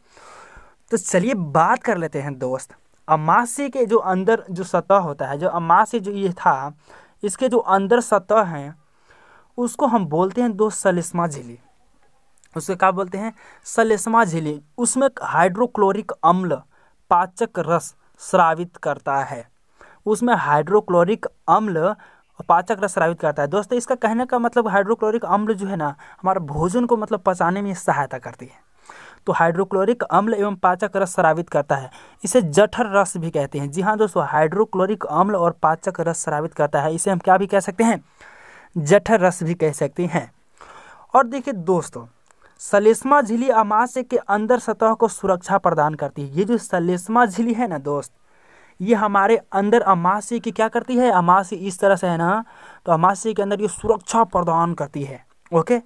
A: तो चलिए बात कर लेते हैं दोस्त अमाशय के जो अंदर जो सतह होता है जो अमाशय जो ये था इसके जो अंदर सतह हैं उसको हम बोलते हैं दोस्त सलिस्मा झीली उसको क्या बोलते हैं सलिस्मा झीली उसमें हाइड्रोक्लोरिक अम्ल पाचक रस स्रावित करता है उसमें हाइड्रोक्लोरिक अम्ल पाचक रस स्रावित करता है दोस्तों इसका कहने का मतलब हाइड्रोक्लोरिक अम्ल जो है ना हमारा भोजन को मतलब पचाने में सहायता करती है तो हाइड्रोक्लोरिक अम्ल एवं पाचक रस स्रावित करता है इसे जठर रस भी कहते हैं जी हाँ दोस्तों हाइड्रोक्लोरिक अम्ल और पाचक रस स्रावित करता है इसे हम क्या भी कह सकते हैं जठर रस भी कह सकते हैं और देखिए दोस्तों सलेस्मा झीली अमाश्य के अंदर सतह को सुरक्षा प्रदान करती है ये जो सलेस्मा झीली है ना दोस्त ये हमारे अंदर अमासी की क्या करती है अमासी इस तरह से है ना तो अमासी के अंदर ये सुरक्षा प्रदान करती है ओके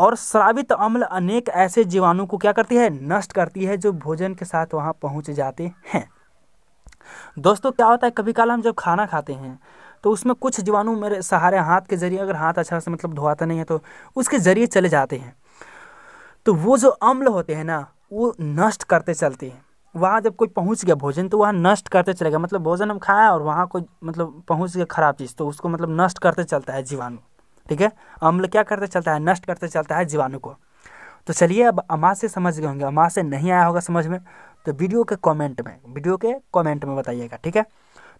A: और श्रावित अम्ल अनेक ऐसे जीवाणु को क्या करती है नष्ट करती है जो भोजन के साथ वहाँ पहुँच जाते हैं दोस्तों क्या होता है कभी काल हम जब खाना खाते हैं तो उसमें कुछ जीवाणु मेरे सहारे हाथ के जरिए अगर हाथ अच्छा से मतलब धोआता नहीं है तो उसके जरिए चले जाते हैं तो वो जो अम्ल होते हैं ना वो नष्ट करते चलते हैं वहाँ जब कोई पहुँच गया भोजन तो वहाँ नष्ट करते चले गए मतलब भोजन हम खाया और वहाँ कोई मतलब पहुँच गया खराब चीज़ तो उसको मतलब नष्ट करते चलता है जीवाणु ठीक है अम्ल मतलब क्या करते चलता है नष्ट करते चलता है जीवाणु को तो चलिए अब अमा से समझ गए होंगे अमा से नहीं आया होगा समझ में तो वीडियो के कॉमेंट में वीडियो के कॉमेंट में बताइएगा ठीक है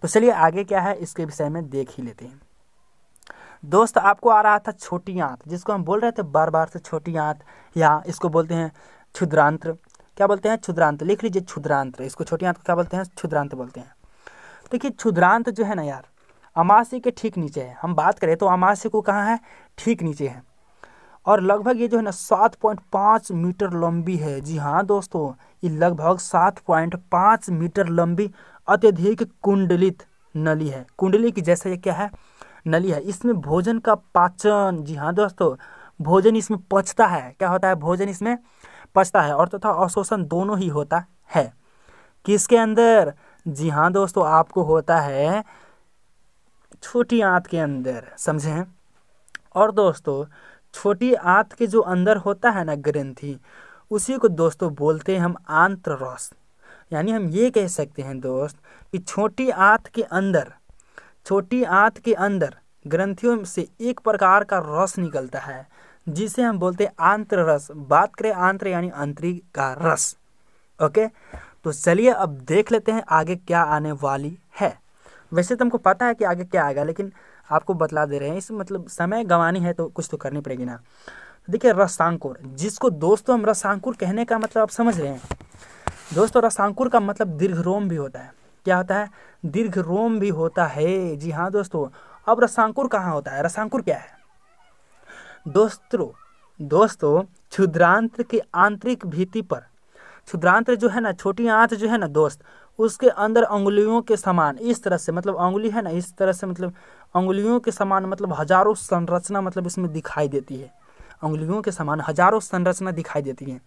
A: तो चलिए आगे क्या है इसके विषय में देख ही लेते हैं दोस्त आपको आ रहा था छोटी आंत जिसको हम बोल रहे थे बार बार से छोटी आंत या इसको बोलते हैं क्षुद्रांत्र क्या बोलते हैं क्षुद्रांत लिख लीजिए क्षुद्रांत इसको छोटी आंत को क्या बोलते हैं क्षुद्रांत बोलते हैं देखिए क्षुद्रांत जो है ना यार अमास्य के ठीक नीचे है हम बात करें तो अमास्य को कहाँ है ठीक नीचे है और लगभग ये जो है ना सात पॉइंट पाँच मीटर लंबी है जी हाँ दोस्तों ये लगभग सात पॉइंट पाँच मीटर लंबी अत्यधिक कुंडलित नली है कुंडली की जैसा ये क्या है नली है इसमें भोजन का पाचन जी हाँ दोस्तों भोजन इसमें पचता है क्या होता है भोजन इसमें पचता है और तथा तो अवशोषण दोनों ही होता है किसके अंदर जी हाँ दोस्तों आपको होता है छोटी आंत के अंदर समझें और दोस्तों छोटी आंत के जो अंदर होता है ना ग्रंथि उसी को दोस्तों बोलते हैं हम आंत्र रस यानी हम ये कह सकते हैं दोस्त कि छोटी आंत के अंदर छोटी आंत के अंदर ग्रंथियों से एक प्रकार का रस निकलता है जिसे हम बोलते हैं आंत्र रस बात करें आंत्र यानी अंतरी का रस ओके तो चलिए अब देख लेते हैं आगे क्या आने वाली है वैसे तो हमको पता है कि आगे क्या आएगा लेकिन आपको बतला दे रहे हैं इस मतलब समय गंवानी है तो कुछ तो करनी पड़ेगी ना देखिए रसांकुर जिसको दोस्तों हम रसांकुर कहने का मतलब आप समझ रहे हैं दोस्तों रसांकुर का मतलब दीर्घ रोम भी होता है क्या होता है दीर्घ रोम भी होता है जी हाँ दोस्तों अब रसांकुर कहाँ होता है रसांकुर क्या है दोस्तों दोस्तों क्षुद्रांत्र की आंतरिक भीति पर क्षुद्रांत्र जो है ना छोटी आंत जो है ना दोस्त उसके अंदर अंगुलियों के समान इस तरह से मतलब अंगुली है ना इस तरह से मतलब अंगुलियों के समान मतलब हजारों संरचना मतलब इसमें दिखाई देती है अंगुलियों के समान हजारों संरचना दिखाई देती है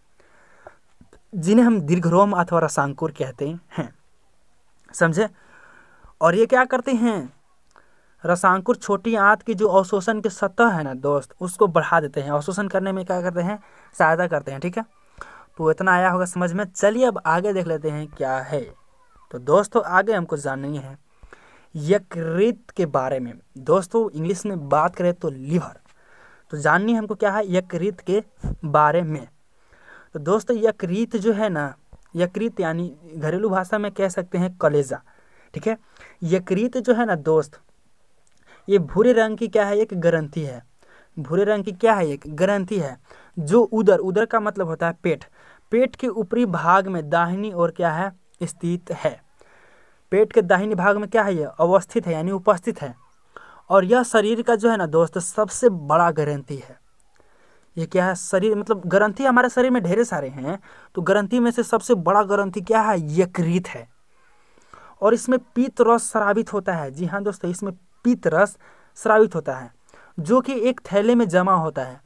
A: जिन्हें हम दीर्घरोम अथवा रसांकुर कहते हैं समझे और ये क्या करते हैं रसांकुर छोटी आंत की जो अवशोषण की सतह है ना दोस्त उसको बढ़ा देते हैं अवशोषण करने में क्या करते हैं सहायता करते हैं ठीक है तो इतना आया होगा समझ में चलिए अब आगे देख लेते हैं क्या है तो दोस्तों आगे हमको जाननी है यकृत के बारे में दोस्तों इंग्लिश में बात करें तो लिवर तो जाननी हमको क्या है यकृत के बारे में तो दोस्तों यकृत जो है ना यकृत यानी घरेलू भाषा में कह सकते हैं कलेजा ठीक है यकृत जो है ना दोस्त ये भूरे रंग की क्या है एक ग्रंथि है भूरे रंग की क्या है एक ग्रंथि है जो उदर उदर का मतलब होता है पेट पेट के ऊपरी भाग में दाहिनी ओर क्या है स्थित है पेट के दाहिनी भाग में क्या है ये अवस्थित है यानी उपस्थित है और यह शरीर का जो है ना दोस्त सबसे बड़ा ग्रंथि है ये क्या है शरीर मतलब ग्रंथि हमारे शरीर में ढेर सारे हैं तो ग्रंथि में से सबसे बड़ा ग्रंथि क्या है यकृत है और इसमें पीत रस श्रावित होता है जी हाँ दोस्तों इसमें पित्त रस स्रावित होता है जो कि एक थैले में जमा होता है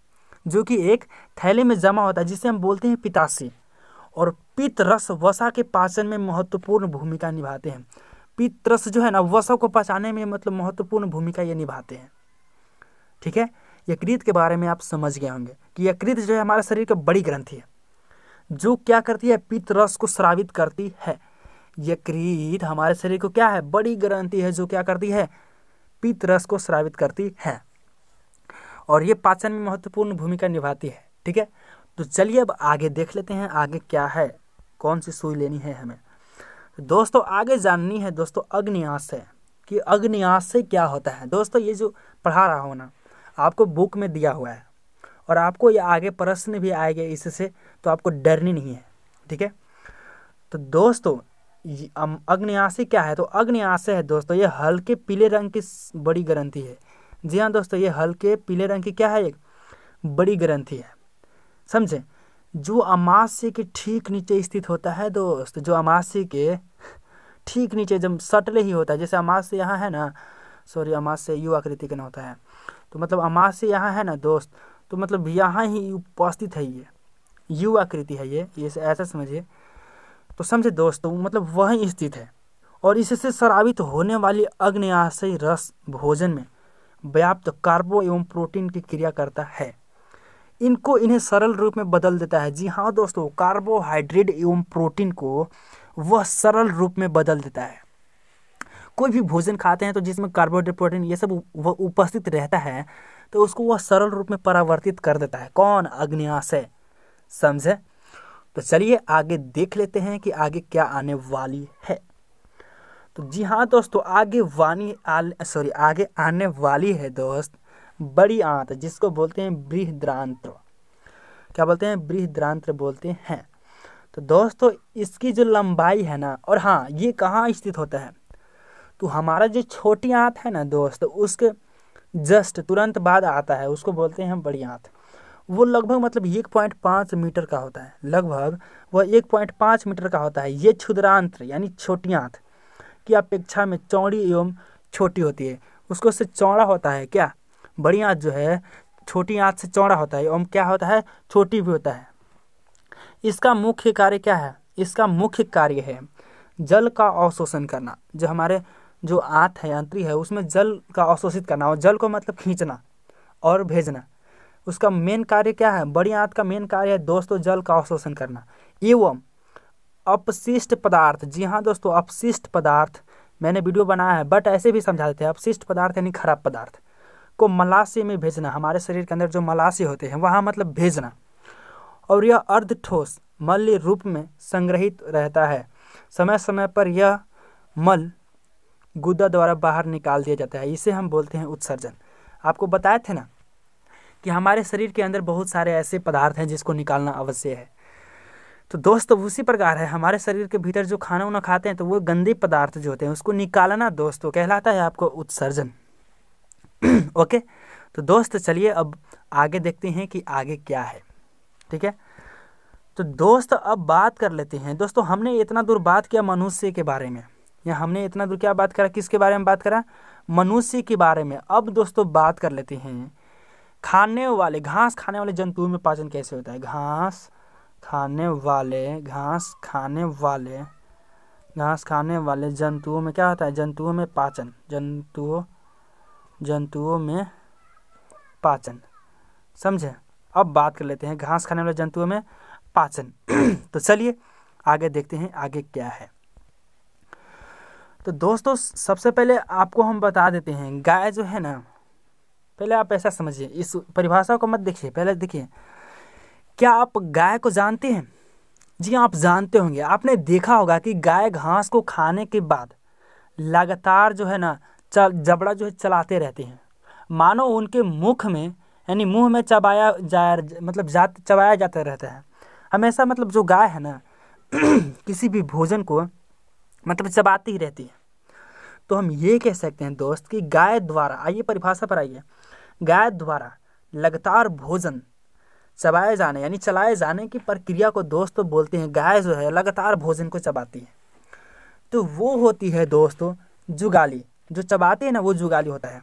A: जो कि एक थैले में जमा होता है जिसे हम बोलते हैं पितासी और पित्त रस वसा के पाचन में महत्वपूर्ण भूमिका निभाते हैं पित्त रस जो है ना वसा को पचाने में मतलब महत्वपूर्ण भूमिका ये निभाते हैं ठीक है यकृत के बारे में आप समझ गए होंगे कि यकृत जो है हमारे शरीर का बड़ी ग्रंथि है जो क्या करती है पित्त रस को स्रावित करती है यकृत हमारे शरीर को क्या है बड़ी ग्रंथि है जो क्या करती है पित्त रस को स्रावित करती है और ये पाचन में महत्वपूर्ण भूमिका निभाती है ठीक है तो चलिए अब आगे देख लेते हैं आगे क्या है कौन सी सुई लेनी है हमें दोस्तों आगे जाननी है दोस्तों अग्नियाशय कि अग्नियाशय क्या होता है दोस्तों ये जो पढ़ा रहा हूँ ना आपको बुक में दिया हुआ है और आपको ये आगे प्रश्न भी आएगा इससे तो आपको डरनी नहीं है ठीक है तो दोस्तों अग्न्यासी क्या है तो अग्न्याशय है दोस्तों ये हल्के पीले रंग की बड़ी ग्रंथि है जी हाँ दोस्तों ये हल्के पीले रंग की क्या है एक बड़ी ग्रंथि है समझे जो अमाशय के ठीक नीचे स्थित होता है दोस्त जो अमाशय के ठीक नीचे जब सटले ही होता है जैसे अमाशय यहाँ है ना सॉरी अमाशय यू आकृति का ना होता है तो मतलब अमाशय यहाँ है ना दोस्त तो मतलब यहाँ ही उपस्थित है ये यू आकृति है ये ये ऐसा समझिए तो समझे दोस्तों तो मतलब वही स्थित है और इससे श्रावित होने वाली अग्नियाशय रस भोजन में व्याप्त कार्बो एवं प्रोटीन की क्रिया करता है इनको इन्हें सरल रूप में बदल देता है जी हाँ दोस्तों कार्बोहाइड्रेट एवं प्रोटीन को वह सरल रूप में बदल देता है कोई भी भोजन खाते हैं तो जिसमें कार्बोहाइड्रेट प्रोटीन ये सब वह उपस्थित रहता है तो उसको वह सरल रूप में परावर्तित कर देता है कौन अग्नियाशय समझे तो चलिए आगे देख लेते हैं कि आगे क्या आने वाली है तो जी हाँ दोस्तों आगे वानी सॉरी आगे आने वाली है दोस्त बड़ी आंत जिसको बोलते हैं बृहद्रांत्र क्या बोलते हैं बृहद्रांत्र बोलते हैं तो दोस्तों इसकी जो लंबाई है ना और हाँ ये कहाँ स्थित होता है तो हमारा जो छोटी आंत है ना दोस्त उसके जस्ट तुरंत बाद आता है उसको बोलते हैं बड़ी आंत वो लगभग मतलब एक पॉइंट पाँच मीटर का होता है लगभग वह एक पॉइंट पाँच मीटर का होता है ये क्षुद्रांत यानी छोटी आँख की अपेक्षा में चौड़ी एवं छोटी होती है उसको से चौड़ा होता है क्या बड़ी आँच जो है छोटी आँख से चौड़ा होता है एवं क्या होता है छोटी भी होता है इसका मुख्य कार्य क्या है इसका मुख्य कार्य है जल का अवशोषण करना जो हमारे जो आँत है यात्री है उसमें जल का अवशोषित करना और जल को मतलब खींचना और भेजना उसका मेन कार्य क्या है बड़ी आंत का मेन कार्य है दोस्तों जल का अवशोषण करना एवं अपशिष्ट पदार्थ जी हाँ दोस्तों अपशिष्ट पदार्थ मैंने वीडियो बनाया है बट ऐसे भी समझा देते हैं अपशिष्ट पदार्थ यानी खराब पदार्थ को मलाशय में भेजना हमारे शरीर के अंदर जो मलाशय होते हैं वहाँ मतलब भेजना और यह अर्ध ठोस मल्य रूप में संग्रहित रहता है समय समय पर यह मल गुदा द्वारा बाहर निकाल दिया जाता है इसे हम बोलते हैं उत्सर्जन आपको बताए थे ना कि हमारे शरीर के अंदर बहुत सारे ऐसे पदार्थ हैं जिसको निकालना अवश्य है तो दोस्त उसी प्रकार है हमारे शरीर के भीतर जो खाना उना खाते हैं तो वो गंदे पदार्थ जो होते हैं उसको निकालना दोस्तों कहलाता है आपको उत्सर्जन ओके तो दोस्त चलिए अब आगे देखते हैं कि आगे क्या है ठीक है तो दोस्त अब बात कर लेते हैं दोस्तों हमने इतना दूर बात किया मनुष्य के बारे में या हमने इतना दूर क्या बात करा किसके बारे में बात करा मनुष्य के बारे में अब दोस्तों बात कर लेते हैं खाने वाले घास खाने वाले जंतुओं में पाचन कैसे होता है घास खाने वाले घास खाने वाले घास खाने वाले जंतुओं में क्या होता है जंतुओं में पाचन जंतुओं जंतुओं में पाचन समझे अब बात कर लेते हैं घास खाने वाले जंतुओं में पाचन तो चलिए आगे देखते हैं आगे क्या है तो दोस्तों सबसे पहले आपको हम बता देते हैं गाय जो है ना पहले आप ऐसा समझिए इस परिभाषा को मत देखिए पहले देखिए क्या आप गाय को जानते हैं जी हाँ, आप जानते होंगे आपने देखा होगा कि गाय घास को खाने के बाद लगातार जो है ना चल जबड़ा जो है चलाते रहते हैं मानो उनके मुख में यानी मुंह में चबाया जा मतलब जा चबाया जाता रहता है हमेशा मतलब जो गाय है ना किसी भी भोजन को मतलब चबाती ही रहती है तो हम ये कह सकते हैं दोस्त कि गाय द्वारा आइए परिभाषा पर आइए गाय द्वारा लगातार भोजन चबाए जाने यानी चलाए जाने की प्रक्रिया को दोस्तों बोलते हैं गाय जो है लगातार भोजन को चबाती है तो वो होती है दोस्तों जुगाली जो चबाते हैं ना वो जुगाली होता है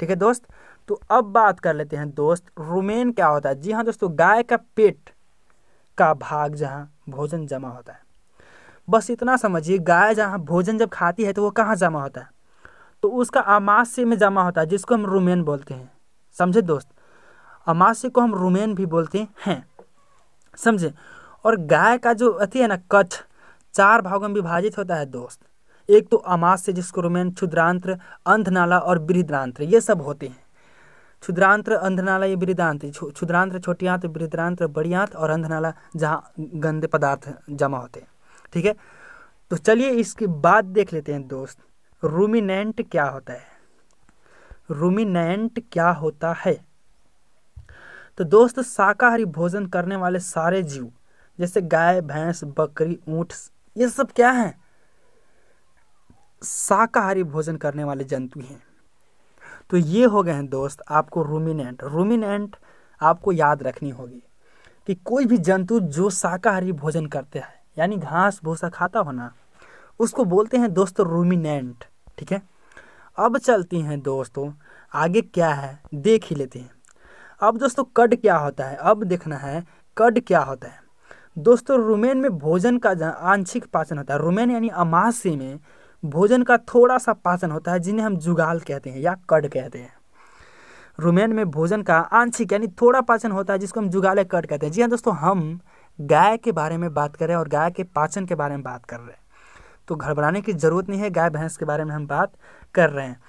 A: ठीक है दोस्त तो अब बात कर लेते हैं दोस्त रुमेन क्या होता है जी हाँ दोस्तों गाय का पेट का भाग जहाँ भोजन जमा होता है बस इतना समझिए गाय जहाँ भोजन जब खाती है तो वो कहाँ जमा होता है तो उसका अमाश्य में जमा होता है जिसको हम रुमेन बोलते हैं समझे दोस्त अमाश्य को हम रुमेन भी बोलते हैं समझे और गाय का जो अति है ना कच्छ चार भागों में विभाजित होता है दोस्त एक तो अमाश्य जिसको रुमेन क्षुद्रांत्र अंधनाला और वृद्धांत्र ये सब होते हैं क्षुद्रांत्र अंधनाला ये वृद्धांत क्षुद्रांत्र छोटी आंत तो वृद्धांत्र बड़ी आंत तो और अंधनाला जहाँ गंदे पदार्थ जमा होते हैं ठीक है तो चलिए इसके बाद देख लेते हैं दोस्त रूमिनेंट क्या होता है रूमिनेंट क्या होता है तो दोस्त शाकाहारी भोजन करने वाले सारे जीव जैसे गाय भैंस बकरी ऊंट ये सब क्या हैं शाकाहारी भोजन करने वाले जंतु हैं तो ये हो गए हैं दोस्त आपको रूमिनेंट रूमिनेंट आपको याद रखनी होगी कि कोई भी जंतु जो शाकाहारी भोजन करते हैं यानी घास भूसा खाता हो ना उसको बोलते हैं दोस्तों रूमिनेंट ठीक है अब चलती हैं दोस्तों आगे क्या है देख ही लेते हैं अब दोस्तों कड क्या होता है अब देखना है कड क्या होता है दोस्तों रूमेन में भोजन का आंशिक पाचन होता है रूमेन यानी अमासी में भोजन का थोड़ा सा पाचन होता है जिन्हें हम जुगाल कहते हैं या कड कहते हैं रूमेन में भोजन का आंशिक यानी थोड़ा पाचन होता है जिसको हम जुगाले कड कहते हैं जी हाँ दोस्तों हम गाय के बारे में बात कर रहे हैं और गाय के पाचन के बारे में बात कर रहे हैं तो घबराने की ज़रूरत नहीं है गाय भैंस के बारे में हम बात कर रहे हैं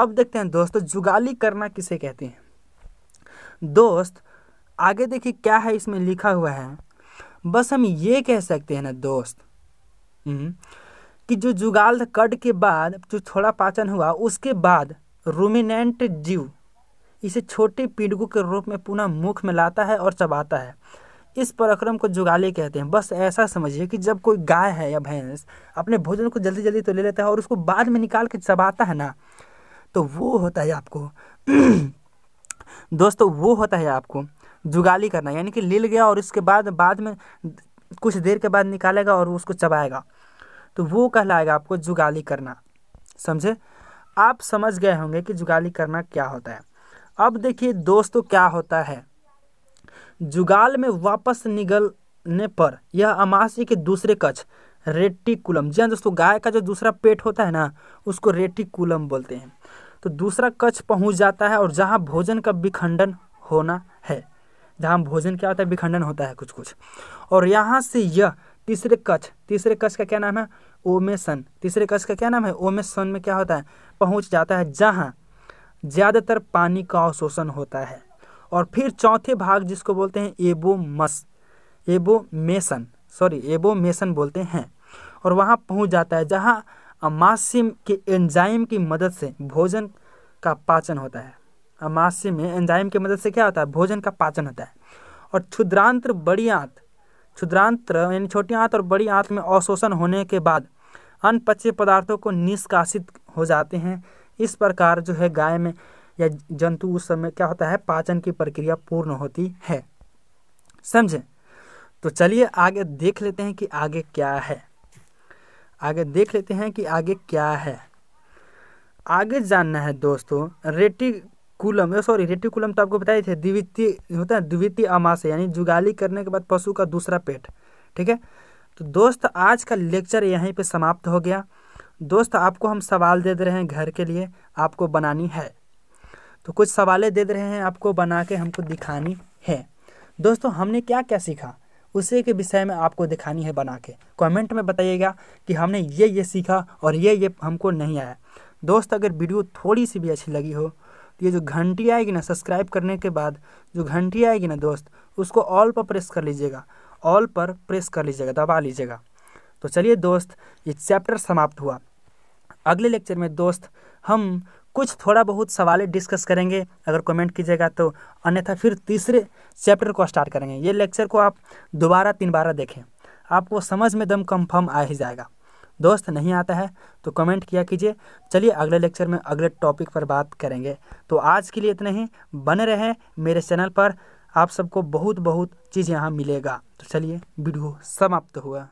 A: अब देखते हैं दोस्तों जुगाली करना किसे कहते हैं दोस्त आगे देखिए क्या है इसमें लिखा हुआ है बस हम ये कह सकते हैं ना दोस्त हम्म, कि जो जुगाल कट के बाद जो थोड़ा पाचन हुआ उसके बाद रूमिनेंट जीव इसे छोटे पीड़कों के रूप में पुनः मुख में लाता है और चबाता है इस पराक्रम को जुगाली कहते हैं बस ऐसा समझिए कि जब कोई गाय है या भैंस अपने भोजन को जल्दी जल्दी तो ले लेता है और उसको बाद में निकाल के चबाता है ना तो वो होता है आपको दोस्तों वो होता है आपको जुगाली करना यानी कि ले गया और इसके बाद बाद में कुछ देर के बाद निकालेगा और उसको चबाएगा तो वो कहलाएगा आपको जुगाली करना समझे आप समझ गए होंगे कि जुगाली करना क्या होता है अब देखिए दोस्तों क्या होता है जुगाल में वापस निगलने पर यह अमाशय के दूसरे कक्ष रेटिकुलम जी हाँ दोस्तों गाय का जो दूसरा पेट होता है ना उसको रेटिकुलम बोलते हैं तो दूसरा कक्ष पहुंच जाता है और जहाँ भोजन का विखंडन होना है जहाँ भोजन क्या होता है विखंडन होता है कुछ कुछ और यहाँ से यह तीसरे कक्ष तीसरे कक्ष का क्या नाम है ओमेसन तीसरे कक्ष का क्या नाम है ओमेसन में क्या होता है पहुँच जाता है जहाँ ज़्यादातर पानी का अवशोषण होता है और फिर चौथे भाग जिसको बोलते हैं एबोमस एबोमेसन सॉरी एबोमेसन बोलते हैं और वहाँ पहुँच जाता है जहाँ अमास्य के एंजाइम की मदद से भोजन का पाचन होता है अमास्य में एंजाइम की मदद से क्या होता है भोजन का पाचन होता है और क्षुद्रांत्र बड़ी आंत क्षुद्रांत्र यानी छोटी आंत और बड़ी आंत में अवशोषण होने के बाद अन्य पच्चे पदार्थों को निष्कासित हो जाते हैं इस प्रकार जो है गाय में या जंतु उस समय क्या होता है पाचन की प्रक्रिया पूर्ण होती है समझे तो चलिए आगे देख लेते हैं कि आगे क्या है आगे देख लेते हैं कि आगे क्या है आगे जानना है दोस्तों रेटिकुलम सॉरी रेटिकुलम तो आपको बताए थे द्वितीय होता है द्वितीय अमाशय यानी जुगाली करने के बाद पशु का दूसरा पेट ठीक है तो दोस्त आज का लेक्चर यहीं पे समाप्त हो गया दोस्त आपको हम सवाल दे दे रहे हैं घर के लिए आपको बनानी है तो कुछ सवालें दे रहे हैं आपको बना के हमको दिखानी है दोस्तों हमने क्या क्या सीखा उसी के विषय में आपको दिखानी है बना के कमेंट में बताइएगा कि हमने ये ये सीखा और ये ये हमको नहीं आया दोस्त अगर वीडियो थोड़ी सी भी अच्छी लगी हो तो ये जो घंटी आएगी ना सब्सक्राइब करने के बाद जो घंटी आएगी ना दोस्त उसको ऑल पर प्रेस कर लीजिएगा ऑल पर प्रेस कर लीजिएगा दबा लीजिएगा तो चलिए दोस्त ये चैप्टर समाप्त हुआ अगले लेक्चर में दोस्त हम कुछ थोड़ा बहुत सवाल डिस्कस करेंगे अगर कमेंट कीजिएगा तो अन्यथा फिर तीसरे चैप्टर को स्टार्ट करेंगे ये लेक्चर को आप दोबारा तीन बारह देखें आपको समझ में दम कंफर्म आ ही जाएगा दोस्त नहीं आता है तो कमेंट किया कीजिए चलिए अगले लेक्चर में अगले टॉपिक पर बात करेंगे तो आज के लिए इतना ही बने रहें मेरे चैनल पर आप सबको बहुत बहुत चीज़ यहाँ मिलेगा तो चलिए वीडियो समाप्त हुआ